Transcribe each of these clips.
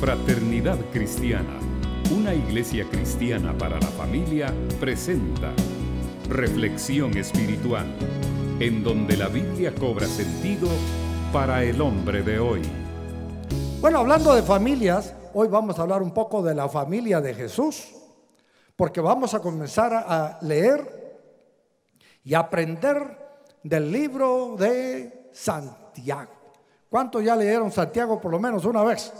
Fraternidad Cristiana, una iglesia cristiana para la familia, presenta Reflexión Espiritual, en donde la Biblia cobra sentido para el hombre de hoy. Bueno, hablando de familias, hoy vamos a hablar un poco de la familia de Jesús, porque vamos a comenzar a leer y aprender del libro de Santiago. ¿Cuántos ya leyeron Santiago por lo menos una vez?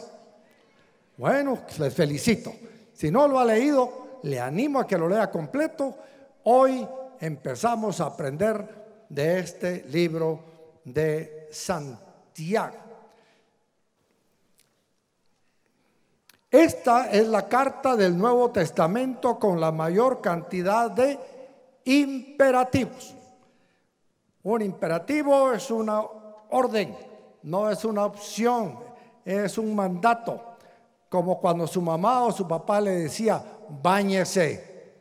Bueno, les felicito. Si no lo ha leído, le animo a que lo lea completo. Hoy empezamos a aprender de este libro de Santiago. Esta es la carta del Nuevo Testamento con la mayor cantidad de imperativos. Un imperativo es una orden, no es una opción, es un mandato como cuando su mamá o su papá le decía, báñese.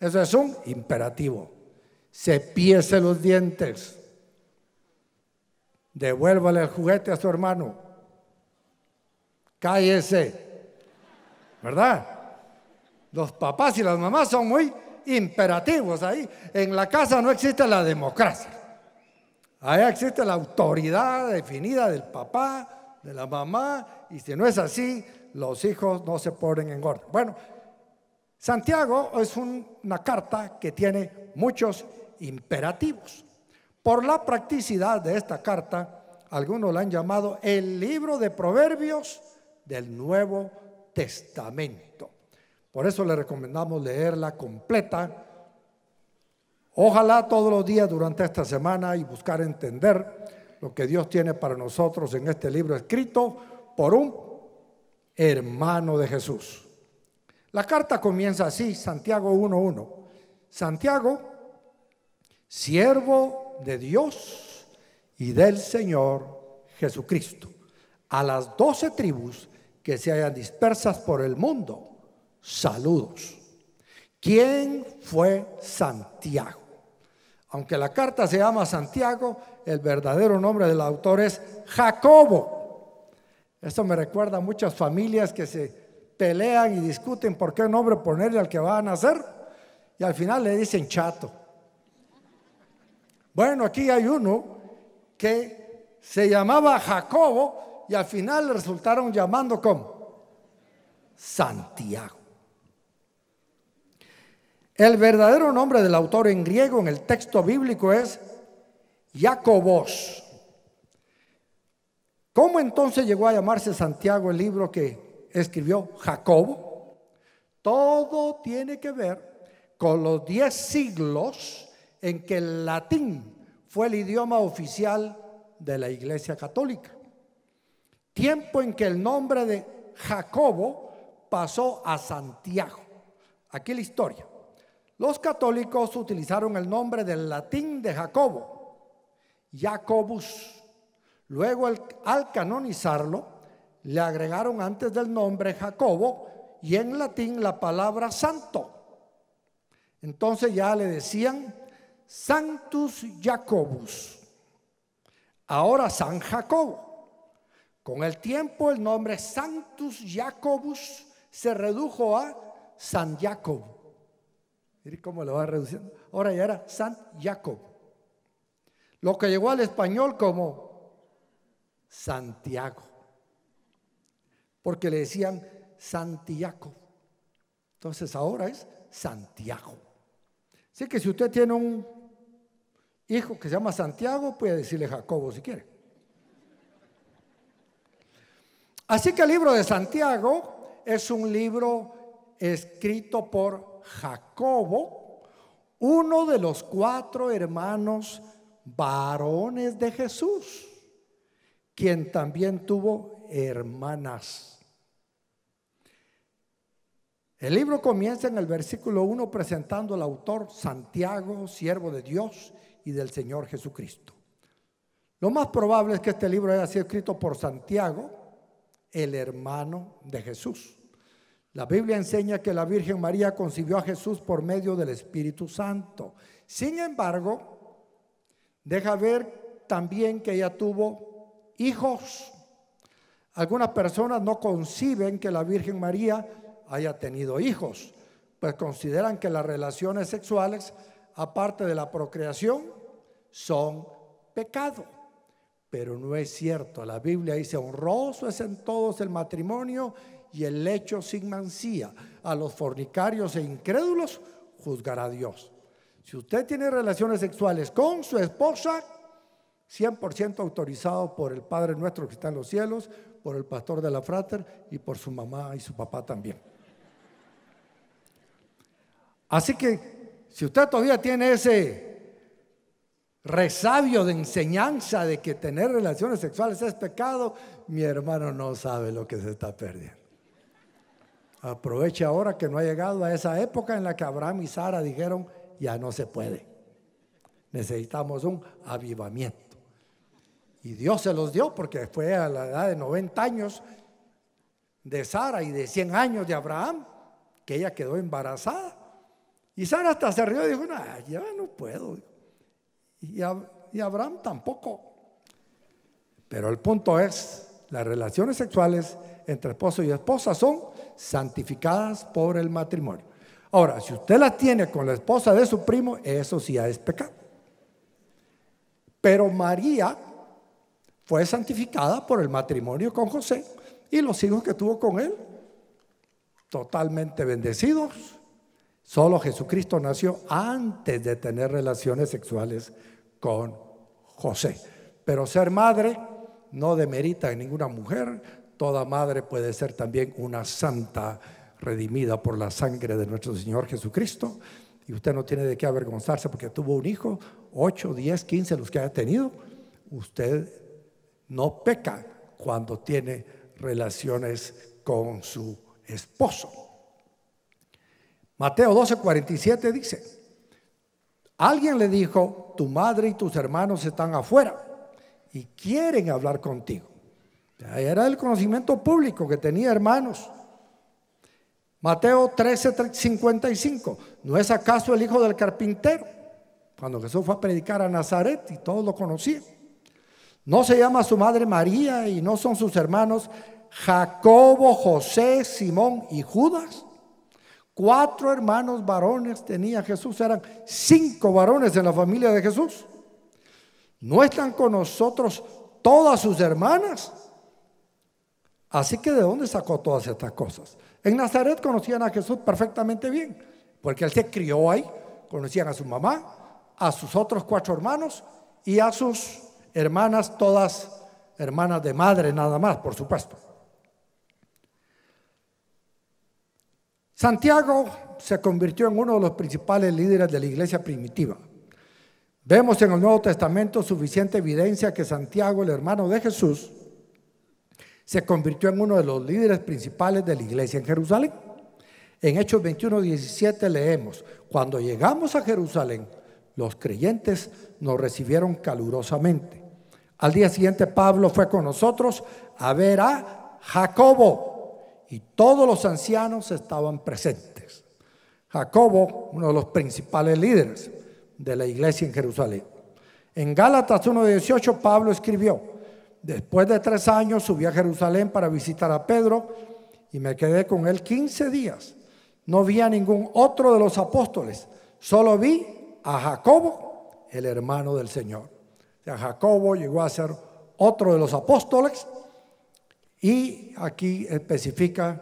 Eso es un imperativo. Cepíese los dientes. Devuélvale el juguete a su hermano. Cállese. ¿Verdad? Los papás y las mamás son muy imperativos ahí. En la casa no existe la democracia. Ahí existe la autoridad definida del papá, de la mamá y si no es así, los hijos no se ponen en gordo. Bueno, Santiago es una carta que tiene muchos imperativos. Por la practicidad de esta carta, algunos la han llamado el libro de proverbios del Nuevo Testamento. Por eso le recomendamos leerla completa. Ojalá todos los días durante esta semana y buscar entender lo que Dios tiene para nosotros en este libro escrito por un hermano de Jesús. La carta comienza así, Santiago 1.1. Santiago, siervo de Dios y del Señor Jesucristo, a las doce tribus que se hayan dispersas por el mundo, saludos. ¿Quién fue Santiago? Aunque la carta se llama Santiago, el verdadero nombre del autor es Jacobo esto me recuerda a muchas familias que se pelean y discuten por qué nombre ponerle al que va a nacer y al final le dicen chato. Bueno, aquí hay uno que se llamaba Jacobo y al final le resultaron llamando como Santiago. El verdadero nombre del autor en griego en el texto bíblico es Jacobos. ¿Cómo entonces llegó a llamarse Santiago el libro que escribió Jacobo? Todo tiene que ver con los diez siglos en que el latín fue el idioma oficial de la Iglesia Católica. Tiempo en que el nombre de Jacobo pasó a Santiago. Aquí la historia. Los católicos utilizaron el nombre del latín de Jacobo, Jacobus Luego al, canonizarlo, le agregaron antes del nombre Jacobo y en latín la palabra santo. Entonces ya le decían Sanctus Jacobus, ahora San Jacobo. Con el tiempo el nombre Sanctus Jacobus se redujo a San Jacobo. Miren cómo lo va reduciendo. Ahora ya era San Jacobo. Lo que llegó al español como Santiago. Porque le decían Santiago. Entonces ahora es Santiago. Así que si usted tiene un hijo que se llama Santiago, puede decirle Jacobo si quiere. Así que el libro de Santiago es un libro escrito por Jacobo, uno de los cuatro hermanos varones de Jesús quien también tuvo hermanas. El libro comienza en el versículo 1 presentando al autor Santiago, siervo de Dios y del Señor Jesucristo. Lo más probable es que este libro haya sido escrito por Santiago, el hermano de Jesús. La Biblia enseña que la Virgen María concibió a Jesús por medio del Espíritu Santo. Sin embargo, deja ver también que ella tuvo hijos. Algunas personas no conciben que la Virgen María haya tenido hijos, pues consideran que las relaciones sexuales, aparte de la procreación, son pecado. Pero no es cierto. La Biblia dice, honroso es en todos el matrimonio y el lecho sin mancía. A los fornicarios e incrédulos juzgará Dios. Si usted tiene relaciones sexuales con su esposa, 100% autorizado por el Padre nuestro que está en los cielos, por el pastor de la frater y por su mamá y su papá también. Así que si usted todavía tiene ese resabio de enseñanza de que tener relaciones sexuales es pecado, mi hermano no sabe lo que se está perdiendo. Aproveche ahora que no ha llegado a esa época en la que Abraham y Sara dijeron, ya no se puede. Necesitamos un avivamiento. Y Dios se los dio porque fue a la edad de 90 años de Sara y de 100 años de Abraham que ella quedó embarazada. Y Sara hasta se rió y dijo, no, ya no puedo. Y, y Abraham tampoco. Pero el punto es, las relaciones sexuales entre esposo y esposa son santificadas por el matrimonio. Ahora, si usted las tiene con la esposa de su primo, eso sí es pecado. Pero María fue santificada por el matrimonio con José y los hijos que tuvo con él, totalmente bendecidos. Solo Jesucristo nació antes de tener relaciones sexuales con José. Pero ser madre no demerita a ninguna mujer. Toda madre puede ser también una santa redimida por la sangre de nuestro Señor Jesucristo. Y usted no tiene de qué avergonzarse porque tuvo un hijo, 8, 10, 15, los que haya tenido. Usted no peca cuando tiene relaciones con su esposo. Mateo 12.47 dice, alguien le dijo, tu madre y tus hermanos están afuera y quieren hablar contigo. Era el conocimiento público que tenía hermanos. Mateo 13, ¿no es acaso el hijo del carpintero? Cuando Jesús fue a predicar a Nazaret y todos lo conocían. No se llama su madre María y no son sus hermanos Jacobo, José, Simón y Judas. Cuatro hermanos varones tenía Jesús, eran cinco varones en la familia de Jesús. ¿No están con nosotros todas sus hermanas? Así que de dónde sacó todas estas cosas. En Nazaret conocían a Jesús perfectamente bien, porque él se crió ahí, conocían a su mamá, a sus otros cuatro hermanos y a sus hermanas, todas hermanas de madre nada más, por supuesto. Santiago se convirtió en uno de los principales líderes de la iglesia primitiva. Vemos en el Nuevo Testamento suficiente evidencia que Santiago, el hermano de Jesús, se convirtió en uno de los líderes principales de la iglesia en Jerusalén. En Hechos 21, 17 leemos, cuando llegamos a Jerusalén, los creyentes nos recibieron calurosamente al día siguiente Pablo fue con nosotros a ver a Jacobo y todos los ancianos estaban presentes. Jacobo, uno de los principales líderes de la iglesia en Jerusalén. En Gálatas 1.18 Pablo escribió, después de tres años subí a Jerusalén para visitar a Pedro y me quedé con él 15 días. No vi a ningún otro de los apóstoles, solo vi a Jacobo, el hermano del Señor. Jacobo llegó a ser otro de los apóstoles y aquí especifica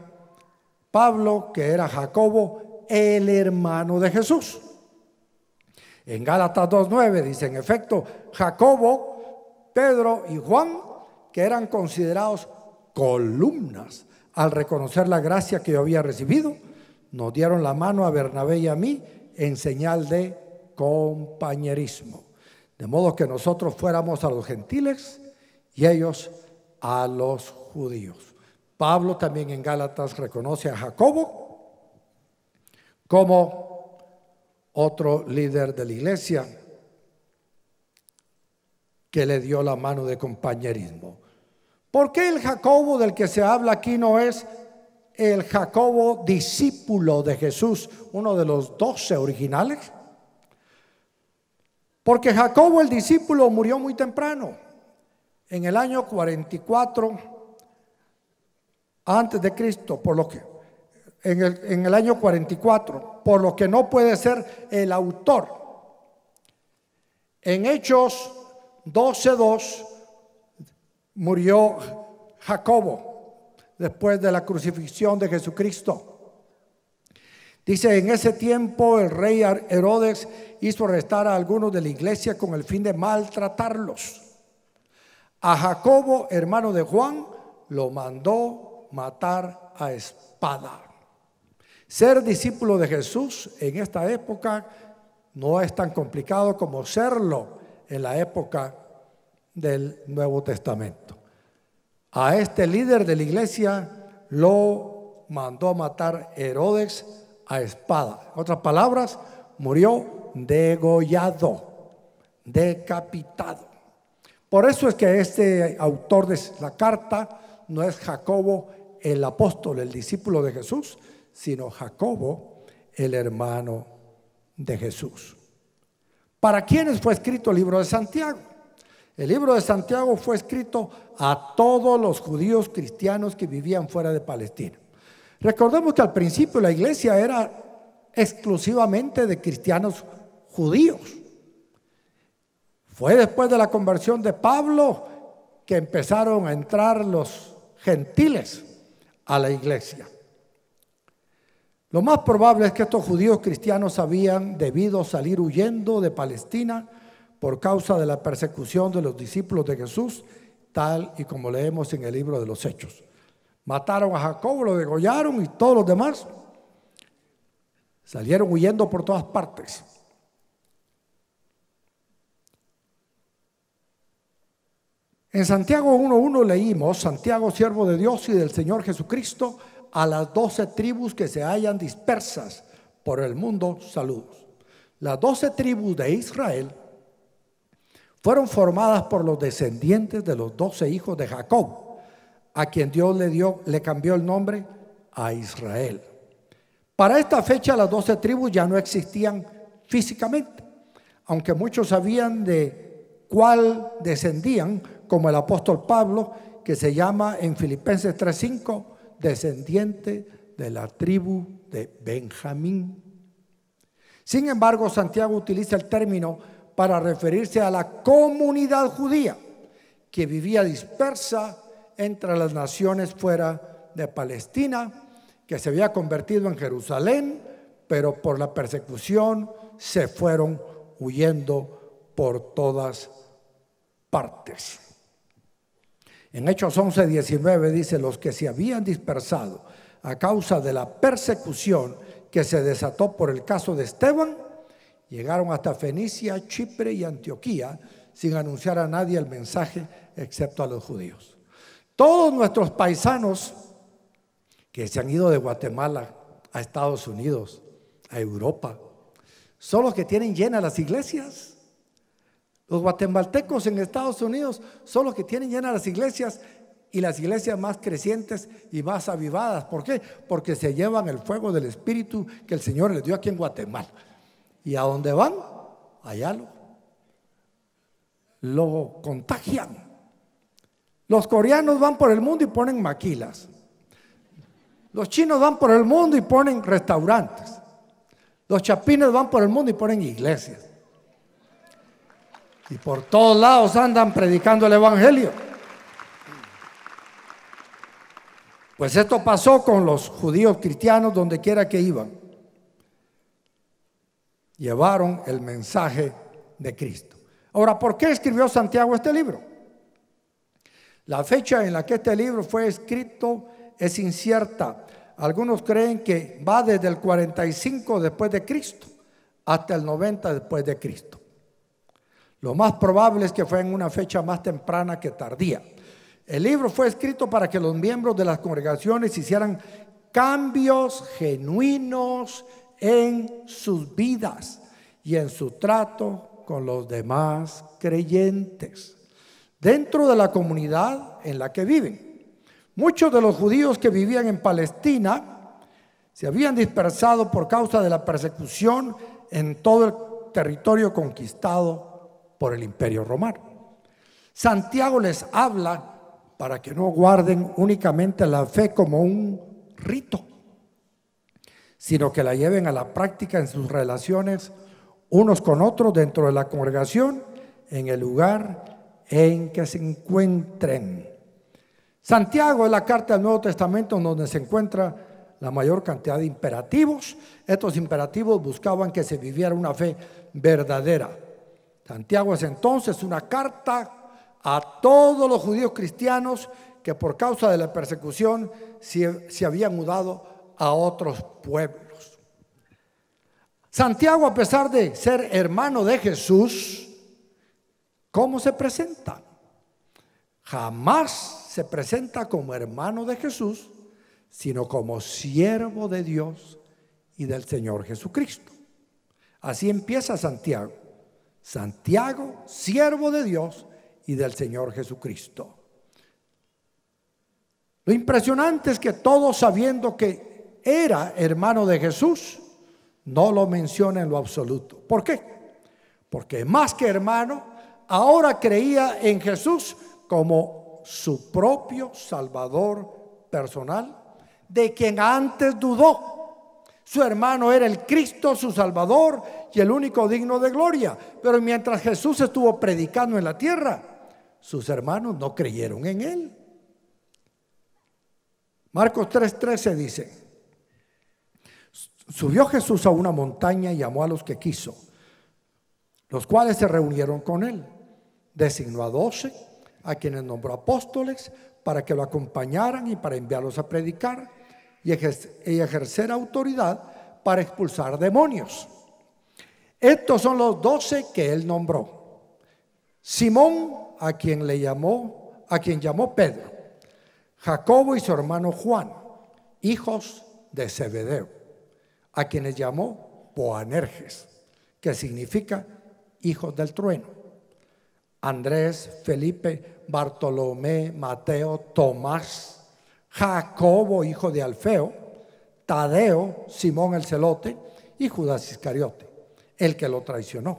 Pablo que era Jacobo el hermano de Jesús. En Gálatas 2.9 dice, en efecto, Jacobo, Pedro y Juan, que eran considerados columnas al reconocer la gracia que yo había recibido, nos dieron la mano a Bernabé y a mí en señal de compañerismo de modo que nosotros fuéramos a los gentiles y ellos a los judíos. Pablo también en Gálatas reconoce a Jacobo como otro líder de la iglesia que le dio la mano de compañerismo. ¿Por qué el Jacobo del que se habla aquí no es el Jacobo discípulo de Jesús, uno de los doce originales? Porque Jacobo el discípulo murió muy temprano, en el año 44 antes de Cristo, por lo que en el, en el año 44, por lo que no puede ser el autor. En Hechos 12:2 murió Jacobo después de la crucifixión de Jesucristo. Dice, en ese tiempo el rey Herodes hizo arrestar a algunos de la iglesia con el fin de maltratarlos. A Jacobo, hermano de Juan, lo mandó matar a espada. Ser discípulo de Jesús en esta época no es tan complicado como serlo en la época del Nuevo Testamento. A este líder de la iglesia lo mandó a matar Herodes a espada. En otras palabras, murió degollado, decapitado. Por eso es que este autor de la carta no es Jacobo el apóstol, el discípulo de Jesús, sino Jacobo el hermano de Jesús. ¿Para quiénes fue escrito el libro de Santiago? El libro de Santiago fue escrito a todos los judíos cristianos que vivían fuera de Palestina. Recordemos que al principio la iglesia era exclusivamente de cristianos judíos. Fue después de la conversión de Pablo que empezaron a entrar los gentiles a la iglesia. Lo más probable es que estos judíos cristianos habían debido salir huyendo de Palestina por causa de la persecución de los discípulos de Jesús, tal y como leemos en el libro de los Hechos. Mataron a Jacob, lo degollaron y todos los demás salieron huyendo por todas partes. En Santiago 1.1 leímos, Santiago, siervo de Dios y del Señor Jesucristo, a las doce tribus que se hallan dispersas por el mundo, saludos. Las doce tribus de Israel fueron formadas por los descendientes de los doce hijos de Jacob a quien Dios le dio, le cambió el nombre a Israel. Para esta fecha las doce tribus ya no existían físicamente, aunque muchos sabían de cuál descendían, como el apóstol Pablo, que se llama en Filipenses 3:5, descendiente de la tribu de Benjamín. Sin embargo, Santiago utiliza el término para referirse a la comunidad judía que vivía dispersa entre las naciones fuera de Palestina, que se había convertido en Jerusalén, pero por la persecución se fueron huyendo por todas partes. En Hechos 11, 19 dice, los que se habían dispersado a causa de la persecución que se desató por el caso de Esteban, llegaron hasta Fenicia, Chipre y Antioquía sin anunciar a nadie el mensaje excepto a los judíos. Todos nuestros paisanos que se han ido de Guatemala a Estados Unidos, a Europa, son los que tienen llenas las iglesias. Los guatemaltecos en Estados Unidos son los que tienen llenas las iglesias y las iglesias más crecientes y más avivadas. ¿Por qué? Porque se llevan el fuego del Espíritu que el Señor les dio aquí en Guatemala. ¿Y a dónde van? Allá lo, lo contagian. Los coreanos van por el mundo y ponen maquilas. Los chinos van por el mundo y ponen restaurantes. Los chapines van por el mundo y ponen iglesias. Y por todos lados andan predicando el Evangelio. Pues esto pasó con los judíos cristianos donde quiera que iban. Llevaron el mensaje de Cristo. Ahora, ¿por qué escribió Santiago este libro? La fecha en la que este libro fue escrito es incierta. Algunos creen que va desde el 45 después de Cristo hasta el 90 después de Cristo. Lo más probable es que fue en una fecha más temprana que tardía. El libro fue escrito para que los miembros de las congregaciones hicieran cambios genuinos en sus vidas y en su trato con los demás creyentes dentro de la comunidad en la que viven. Muchos de los judíos que vivían en Palestina se habían dispersado por causa de la persecución en todo el territorio conquistado por el imperio romano. Santiago les habla para que no guarden únicamente la fe como un rito, sino que la lleven a la práctica en sus relaciones unos con otros dentro de la congregación, en el lugar en que se encuentren. Santiago es la carta del Nuevo Testamento donde se encuentra la mayor cantidad de imperativos. Estos imperativos buscaban que se viviera una fe verdadera. Santiago es entonces una carta a todos los judíos cristianos que por causa de la persecución se, se habían mudado a otros pueblos. Santiago, a pesar de ser hermano de Jesús, ¿Cómo se presenta? Jamás se presenta como hermano de Jesús, sino como siervo de Dios y del Señor Jesucristo. Así empieza Santiago. Santiago, siervo de Dios y del Señor Jesucristo. Lo impresionante es que todos sabiendo que era hermano de Jesús, no lo menciona en lo absoluto. ¿Por qué? Porque más que hermano, ahora creía en Jesús como su propio Salvador personal, de quien antes dudó. Su hermano era el Cristo, su Salvador y el único digno de gloria. Pero mientras Jesús estuvo predicando en la tierra, sus hermanos no creyeron en él. Marcos 3:13 dice, subió Jesús a una montaña y llamó a los que quiso, los cuales se reunieron con él designó a doce, a quienes nombró apóstoles, para que lo acompañaran y para enviarlos a predicar y ejercer autoridad para expulsar demonios. Estos son los doce que él nombró. Simón, a quien le llamó, a quien llamó Pedro, Jacobo y su hermano Juan, hijos de Zebedeo, a quienes llamó Boanerges, que significa hijos del trueno. Andrés, Felipe, Bartolomé, Mateo, Tomás, Jacobo, hijo de Alfeo, Tadeo, Simón el celote y Judas Iscariote, el que lo traicionó.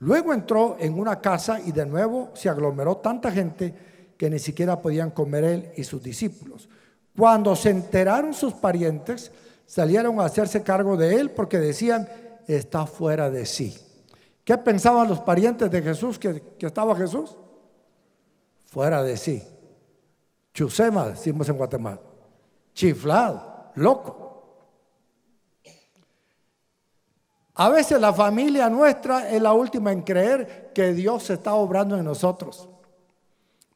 Luego entró en una casa y de nuevo se aglomeró tanta gente que ni siquiera podían comer él y sus discípulos. Cuando se enteraron sus parientes, salieron a hacerse cargo de él porque decían, está fuera de sí. ¿Qué pensaban los parientes de Jesús que, estaba Jesús? Fuera de sí. Chusema, decimos en Guatemala. Chiflado, loco. A veces la familia nuestra es la última en creer que Dios está obrando en nosotros.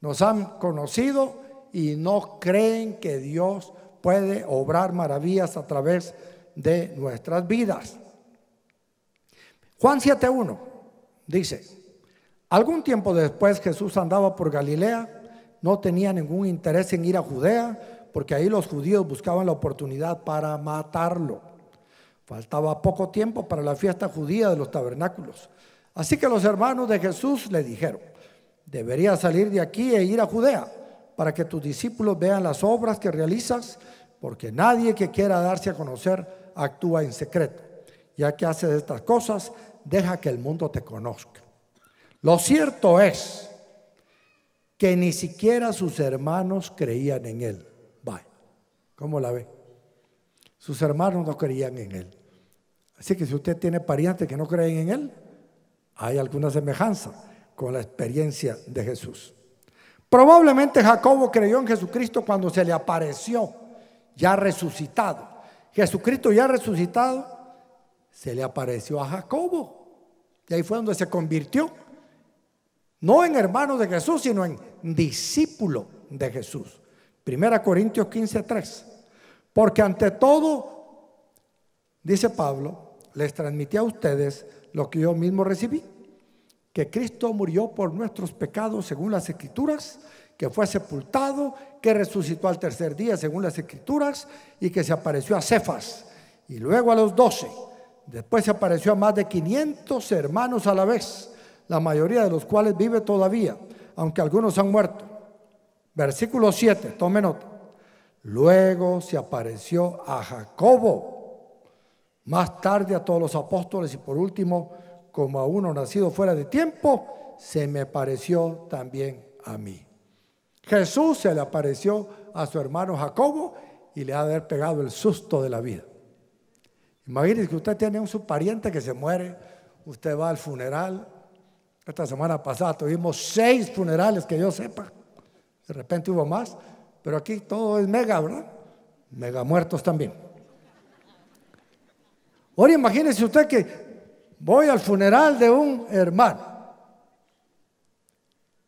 Nos han conocido y no creen que Dios puede obrar maravillas a través de nuestras vidas. Juan 7.1 dice, algún tiempo después Jesús andaba por Galilea, no tenía ningún interés en ir a Judea, porque ahí los judíos buscaban la oportunidad para matarlo. Faltaba poco tiempo para la fiesta judía de los tabernáculos. Así que los hermanos de Jesús le dijeron, deberías salir de aquí e ir a Judea, para que tus discípulos vean las obras que realizas, porque nadie que quiera darse a conocer actúa en secreto ya que haces estas cosas, deja que el mundo te conozca. Lo cierto es que ni siquiera sus hermanos creían en él. Vaya, ¿cómo la ve? Sus hermanos no creían en él. Así que si usted tiene parientes que no creen en él, hay alguna semejanza con la experiencia de Jesús. Probablemente Jacobo creyó en Jesucristo cuando se le apareció, ya resucitado. Jesucristo ya resucitado se le apareció a Jacobo. Y ahí fue donde se convirtió. No en hermano de Jesús, sino en discípulo de Jesús. Primera Corintios 15, 3. Porque ante todo, dice Pablo, les transmití a ustedes lo que yo mismo recibí, que Cristo murió por nuestros pecados según las escrituras, que fue sepultado, que resucitó al tercer día según las escrituras, y que se apareció a Cefas, y luego a los doce. Después se apareció a más de 500 hermanos a la vez, la mayoría de los cuales vive todavía, aunque algunos han muerto. Versículo 7, tome nota. Luego se apareció a Jacobo, más tarde a todos los apóstoles y por último, como a uno nacido fuera de tiempo, se me apareció también a mí. Jesús se le apareció a su hermano Jacobo y le ha de haber pegado el susto de la vida. Imagínese que usted tiene un su pariente que se muere, usted va al funeral. Esta semana pasada tuvimos seis funerales que yo sepa. De repente hubo más, pero aquí todo es mega, ¿verdad? Mega muertos también. Ahora imagínese usted que voy al funeral de un hermano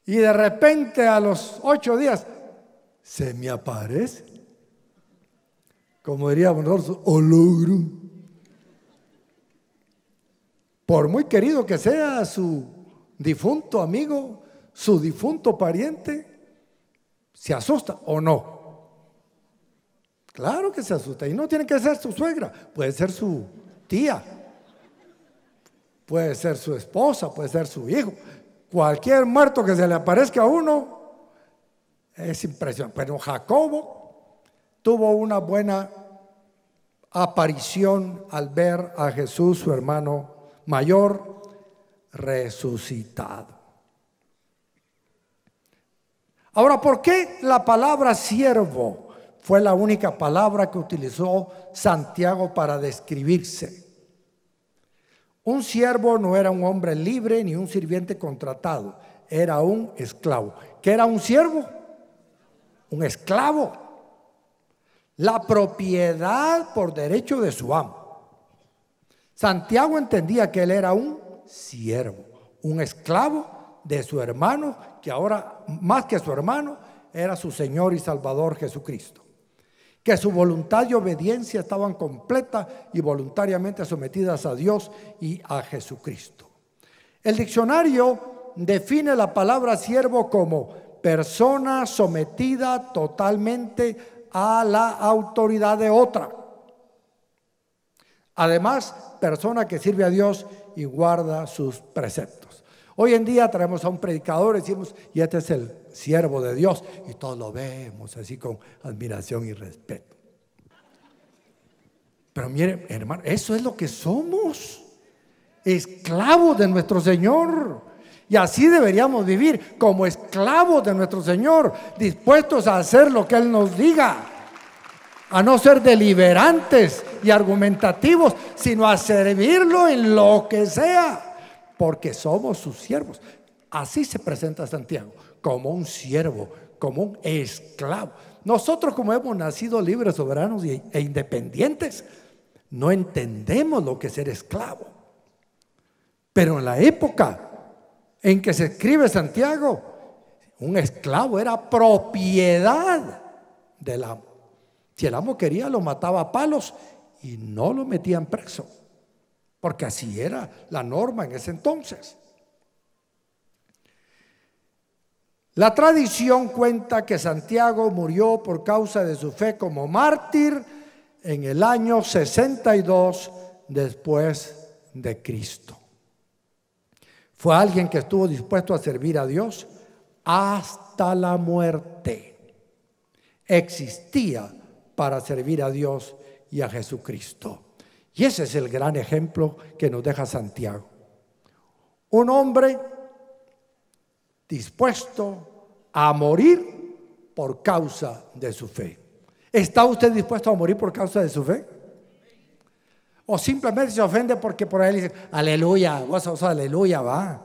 y de repente a los ocho días se me aparece, como diríamos nosotros, ologro. Oh, por muy querido que sea su difunto amigo, su difunto pariente, se asusta o no. Claro que se asusta. Y no tiene que ser su suegra, puede ser su tía, puede ser su esposa, puede ser su hijo. Cualquier muerto que se le aparezca a uno es impresionante. Pero Jacobo tuvo una buena aparición al ver a Jesús, su hermano mayor resucitado. Ahora, ¿por qué la palabra siervo fue la única palabra que utilizó Santiago para describirse? Un siervo no era un hombre libre ni un sirviente contratado, era un esclavo. ¿Qué era un siervo? Un esclavo. La propiedad por derecho de su amo. Santiago entendía que él era un siervo, un esclavo de su hermano, que ahora más que su hermano era su Señor y Salvador Jesucristo. Que su voluntad y obediencia estaban completas y voluntariamente sometidas a Dios y a Jesucristo. El diccionario define la palabra siervo como persona sometida totalmente a la autoridad de otra Además, persona que sirve a Dios y guarda sus preceptos. Hoy en día traemos a un predicador y decimos, y este es el siervo de Dios, y todos lo vemos así con admiración y respeto. Pero miren, hermano, eso es lo que somos, esclavos de nuestro Señor. Y así deberíamos vivir, como esclavos de nuestro Señor, dispuestos a hacer lo que Él nos diga a no ser deliberantes y argumentativos, sino a servirlo en lo que sea, porque somos sus siervos. Así se presenta Santiago, como un siervo, como un esclavo. Nosotros como hemos nacido libres, soberanos e independientes, no entendemos lo que es ser esclavo. Pero en la época en que se escribe Santiago, un esclavo era propiedad de la si el amo quería, lo mataba a palos y no lo metían preso, porque así era la norma en ese entonces. La tradición cuenta que Santiago murió por causa de su fe como mártir en el año 62 después de Cristo. Fue alguien que estuvo dispuesto a servir a Dios hasta la muerte. Existía para servir a Dios y a Jesucristo. Y ese es el gran ejemplo que nos deja Santiago. Un hombre dispuesto a morir por causa de su fe. ¿Está usted dispuesto a morir por causa de su fe? O simplemente se ofende porque por ahí dice aleluya, vos sos aleluya, va.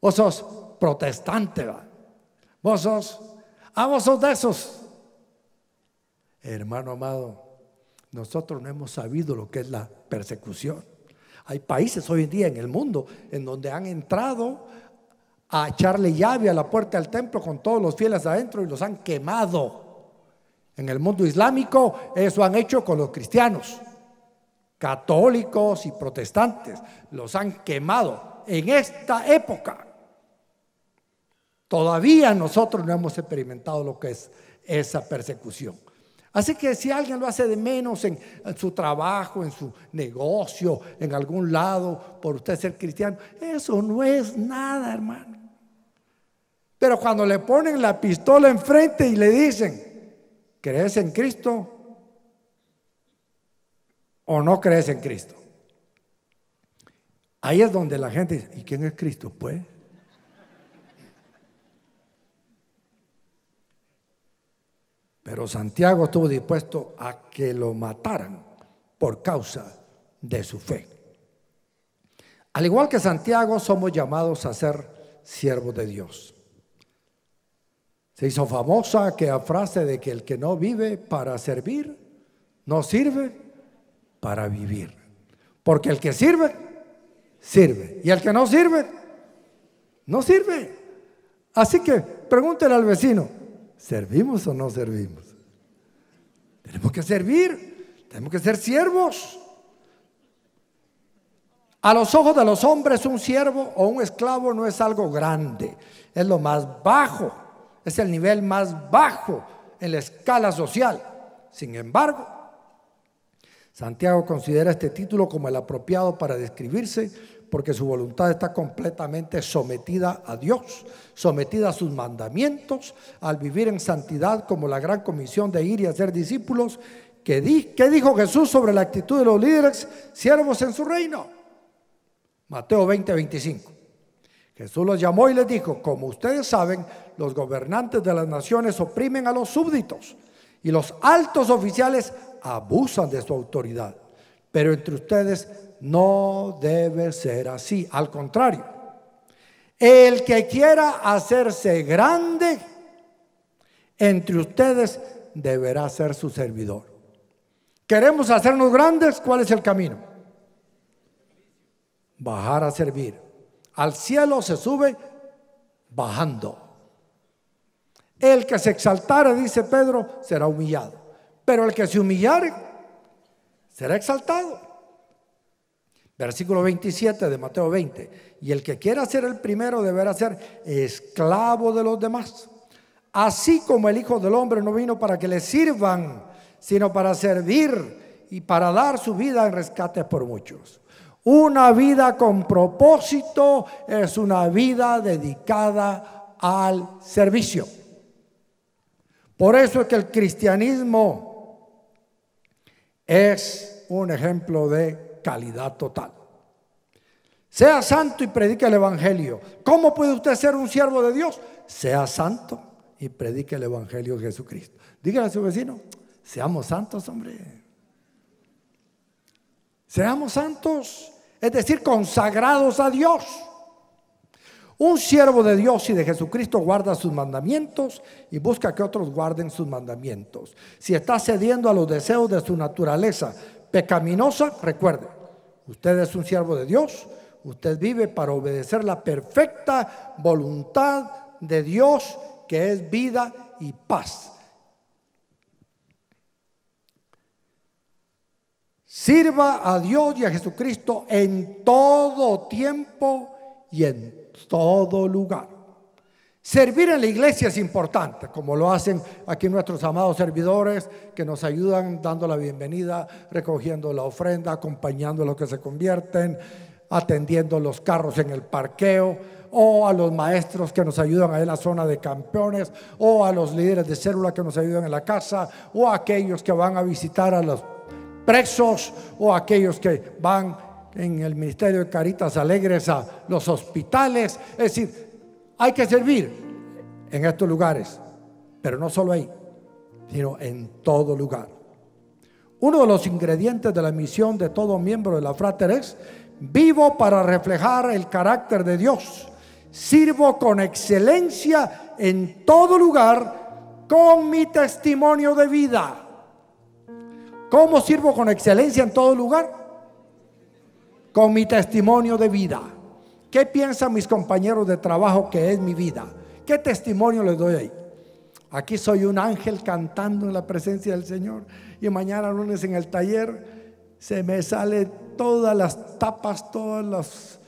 Vos sos protestante, va. Vos sos, ah, vos sos de esos Hermano amado, nosotros no hemos sabido lo que es la persecución. Hay países hoy en día en el mundo en donde han entrado a echarle llave a la puerta del templo con todos los fieles adentro y los han quemado. En el mundo islámico eso han hecho con los cristianos, católicos y protestantes, los han quemado en esta época. Todavía nosotros no hemos experimentado lo que es esa persecución. Así que si alguien lo hace de menos en, su trabajo, en su negocio, en algún lado, por usted ser cristiano, eso no es nada, hermano. Pero cuando le ponen la pistola enfrente y le dicen, ¿crees en Cristo o no crees en Cristo? Ahí es donde la gente dice, ¿y quién es Cristo? Pues. Pero Santiago estuvo dispuesto a que lo mataran por causa de su fe. Al igual que Santiago, somos llamados a ser siervos de Dios. Se hizo famosa aquella frase de que el que no vive para servir, no sirve para vivir. Porque el que sirve, sirve. Y el que no sirve, no sirve. Así que pregúntele al vecino, ¿Servimos o no servimos? Tenemos que servir, tenemos que ser siervos. A los ojos de los hombres un siervo o un esclavo no es algo grande, es lo más bajo, es el nivel más bajo en la escala social. Sin embargo, Santiago considera este título como el apropiado para describirse porque su voluntad está completamente sometida a Dios, sometida a sus mandamientos, al vivir en santidad como la gran comisión de ir y hacer discípulos. ¿Qué, dijo Jesús sobre la actitud de los líderes, siervos en su reino? Mateo 20, 25. Jesús los llamó y les dijo, como ustedes saben, los gobernantes de las naciones oprimen a los súbditos y los altos oficiales abusan de su autoridad. Pero entre ustedes no debe ser así. Al contrario, el que quiera hacerse grande entre ustedes deberá ser su servidor. ¿Queremos hacernos grandes? ¿Cuál es el camino? Bajar a servir. Al cielo se sube bajando. El que se exaltara, dice Pedro, será humillado. Pero el que se humillare, será exaltado. Versículo 27 de Mateo 20. Y el que quiera ser el primero deberá ser esclavo de los demás. Así como el Hijo del Hombre no vino para que le sirvan, sino para servir y para dar su vida en rescate por muchos. Una vida con propósito es una vida dedicada al servicio. Por eso es que el cristianismo es un ejemplo de calidad total. Sea santo y predique el Evangelio. ¿Cómo puede usted ser un siervo de Dios? Sea santo y predique el Evangelio de Jesucristo. Dígale a su vecino, seamos santos, hombre. Seamos santos, es decir, consagrados a Dios. Un siervo de Dios y de Jesucristo guarda sus mandamientos y busca que otros guarden sus mandamientos. Si está cediendo a los deseos de su naturaleza pecaminosa, recuerde, Usted es un siervo de Dios, usted vive para obedecer la perfecta voluntad de Dios que es vida y paz. Sirva a Dios y a Jesucristo en todo tiempo y en todo lugar. Servir en la iglesia es importante, como lo hacen aquí nuestros amados servidores que nos ayudan dando la bienvenida, recogiendo la ofrenda, acompañando a los que se convierten, atendiendo los carros en el parqueo, o a los maestros que nos ayudan ahí en la zona de campeones, o a los líderes de célula que nos ayudan en la casa, o a aquellos que van a visitar a los presos, o a aquellos que van en el Ministerio de Caritas Alegres a los hospitales. Es decir, hay que servir en estos lugares, pero no solo ahí, sino en todo lugar. Uno de los ingredientes de la misión de todo miembro de la Frater es vivo para reflejar el carácter de Dios. Sirvo con excelencia en todo lugar con mi testimonio de vida. ¿Cómo sirvo con excelencia en todo lugar? Con mi testimonio de vida. ¿Qué piensan mis compañeros de trabajo que es mi vida? ¿Qué testimonio les doy ahí? Aquí soy un ángel cantando en la presencia del Señor y mañana lunes en el taller se me salen todas las tapas, todos los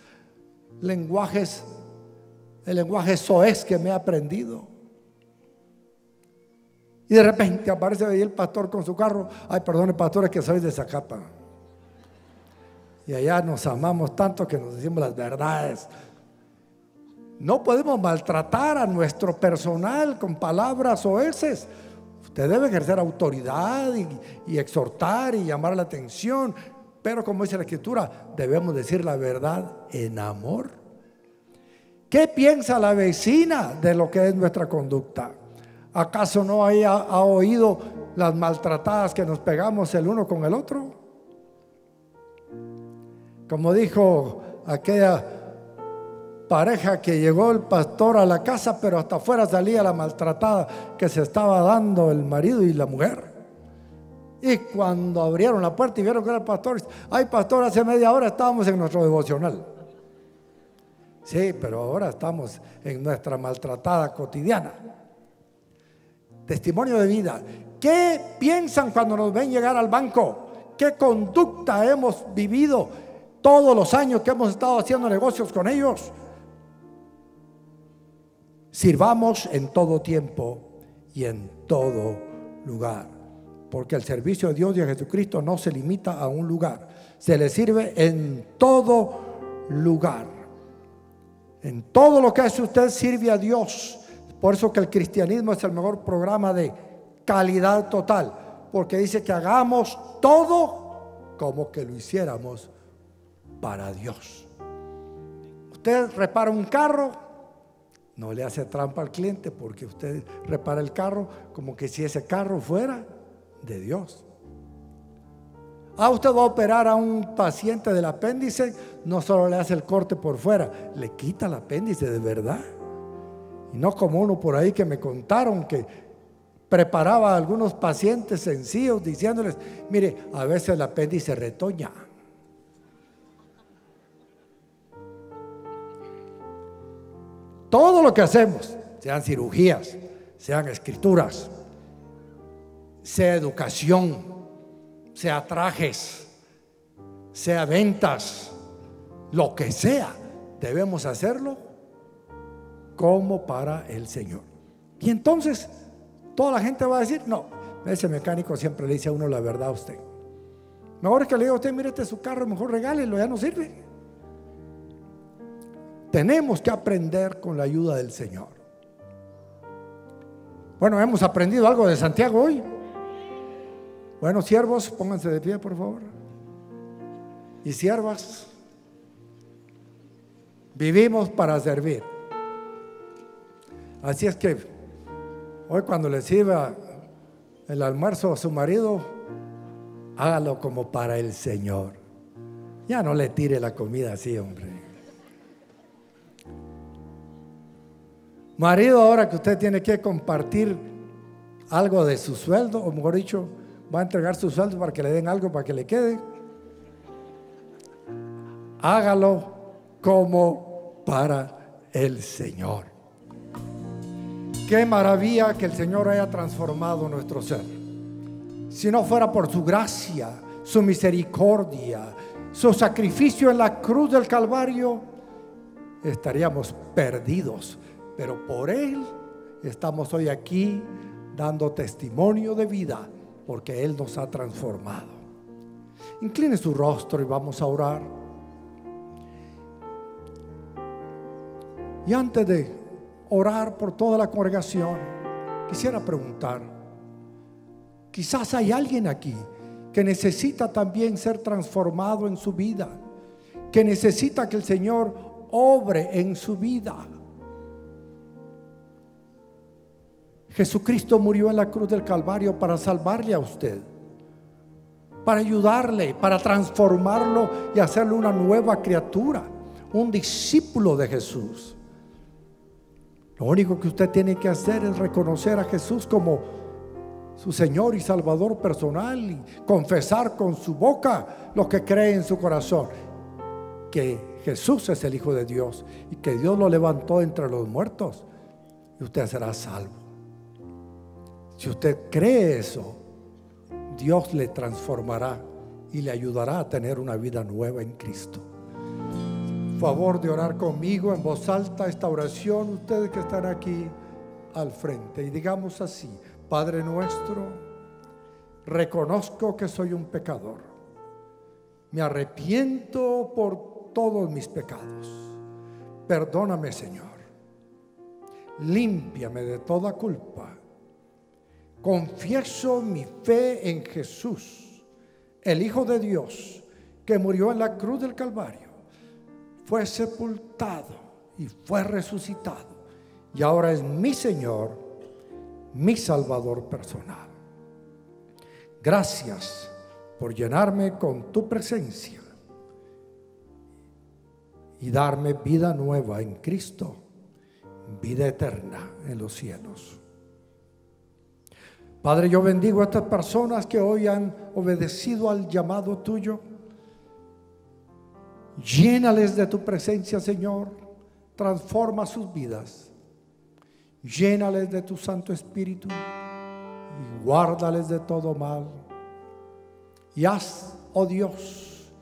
lenguajes, el lenguaje soez que me he aprendido. Y de repente aparece ahí el pastor con su carro. Ay, perdone, pastor, es que soy de capa y allá nos amamos tanto que nos decimos las verdades. No podemos maltratar a nuestro personal con palabras o heces Usted debe ejercer autoridad y, exhortar y llamar la atención. Pero como dice la escritura, debemos decir la verdad en amor. ¿Qué piensa la vecina de lo que es nuestra conducta? ¿Acaso no haya, ha oído las maltratadas que nos pegamos el uno con el otro? Como dijo aquella pareja que llegó el pastor a la casa, pero hasta afuera salía la maltratada que se estaba dando el marido y la mujer. Y cuando abrieron la puerta y vieron que era el pastor, ay pastor, hace media hora estábamos en nuestro devocional. Sí, pero ahora estamos en nuestra maltratada cotidiana. Testimonio de vida. ¿Qué piensan cuando nos ven llegar al banco? ¿Qué conducta hemos vivido? todos los años que hemos estado haciendo negocios con ellos. Sirvamos en todo tiempo y en todo lugar. Porque el servicio de Dios y de Jesucristo no se limita a un lugar. Se le sirve en todo lugar. En todo lo que hace usted sirve a Dios. Por eso que el cristianismo es el mejor programa de calidad total. Porque dice que hagamos todo como que lo hiciéramos para Dios. Usted repara un carro, no le hace trampa al cliente porque usted repara el carro como que si ese carro fuera de Dios. Ah, usted va a operar a un paciente del apéndice, no solo le hace el corte por fuera, le quita el apéndice de verdad. Y no como uno por ahí que me contaron que preparaba a algunos pacientes sencillos diciéndoles, mire, a veces el apéndice retoña. Todo lo que hacemos, sean cirugías, sean escrituras, sea educación, sea trajes, sea ventas, lo que sea, debemos hacerlo como para el Señor. Y entonces toda la gente va a decir, no, ese mecánico siempre le dice a uno la verdad a usted. Mejor que le diga a usted, mírate este su carro, mejor regálelo, ya no sirve. Tenemos que aprender con la ayuda del Señor. Bueno, hemos aprendido algo de Santiago hoy. Bueno, siervos, pónganse de pie, por favor. Y siervas, vivimos para servir. Así es que hoy cuando les sirva el almuerzo a su marido, hágalo como para el Señor. Ya no le tire la comida así, hombre. Marido, ahora que usted tiene que compartir algo de su sueldo, o mejor dicho, va a entregar su sueldo para que le den algo para que le quede, hágalo como para el Señor. Qué maravilla que el Señor haya transformado nuestro ser. Si no fuera por su gracia, su misericordia, su sacrificio en la cruz del Calvario, estaríamos perdidos pero por Él estamos hoy aquí dando testimonio de vida, porque Él nos ha transformado. Incline su rostro y vamos a orar. Y antes de orar por toda la congregación, quisiera preguntar, quizás hay alguien aquí que necesita también ser transformado en su vida, que necesita que el Señor obre en su vida. Jesucristo murió en la cruz del Calvario para salvarle a usted, para ayudarle, para transformarlo y hacerle una nueva criatura, un discípulo de Jesús. Lo único que usted tiene que hacer es reconocer a Jesús como su Señor y Salvador personal y confesar con su boca lo que cree en su corazón, que Jesús es el Hijo de Dios y que Dios lo levantó entre los muertos y usted será salvo. Si usted cree eso, Dios le transformará y le ayudará a tener una vida nueva en Cristo. Favor de orar conmigo en voz alta esta oración, ustedes que están aquí al frente. Y digamos así, Padre nuestro, reconozco que soy un pecador. Me arrepiento por todos mis pecados. Perdóname, Señor. Límpiame de toda culpa confieso mi fe en Jesús, el Hijo de Dios, que murió en la cruz del Calvario, fue sepultado y fue resucitado, y ahora es mi Señor, mi Salvador personal. Gracias por llenarme con tu presencia y darme vida nueva en Cristo, vida eterna en los cielos. Padre, yo bendigo a estas personas que hoy han obedecido al llamado tuyo. Llénales de tu presencia, Señor. Transforma sus vidas. Llénales de tu Santo Espíritu y guárdales de todo mal. Y haz, oh Dios,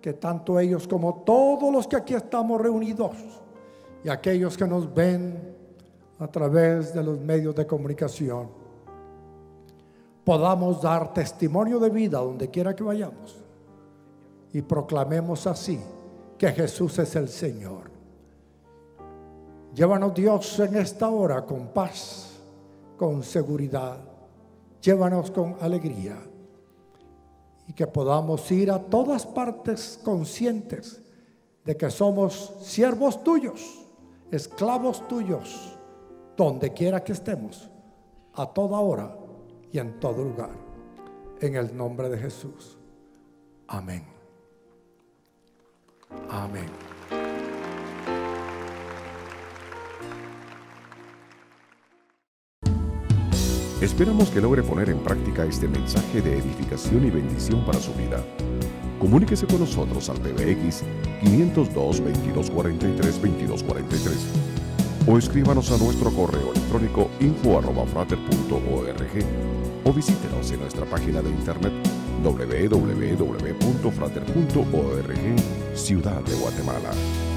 que tanto ellos como todos los que aquí estamos reunidos y aquellos que nos ven a través de los medios de comunicación podamos dar testimonio de vida donde quiera que vayamos y proclamemos así que Jesús es el Señor. Llévanos Dios en esta hora con paz, con seguridad, llévanos con alegría y que podamos ir a todas partes conscientes de que somos siervos tuyos, esclavos tuyos, donde quiera que estemos, a toda hora y en todo lugar. En el nombre de Jesús. Amén. Amén. Esperamos que logre poner en práctica este mensaje de edificación y bendición para su vida. Comuníquese con nosotros al PBX 502 2243 2243 o escríbanos a nuestro correo electrónico info@frater.org o visítenos en nuestra página de internet www.frater.org, Ciudad de Guatemala.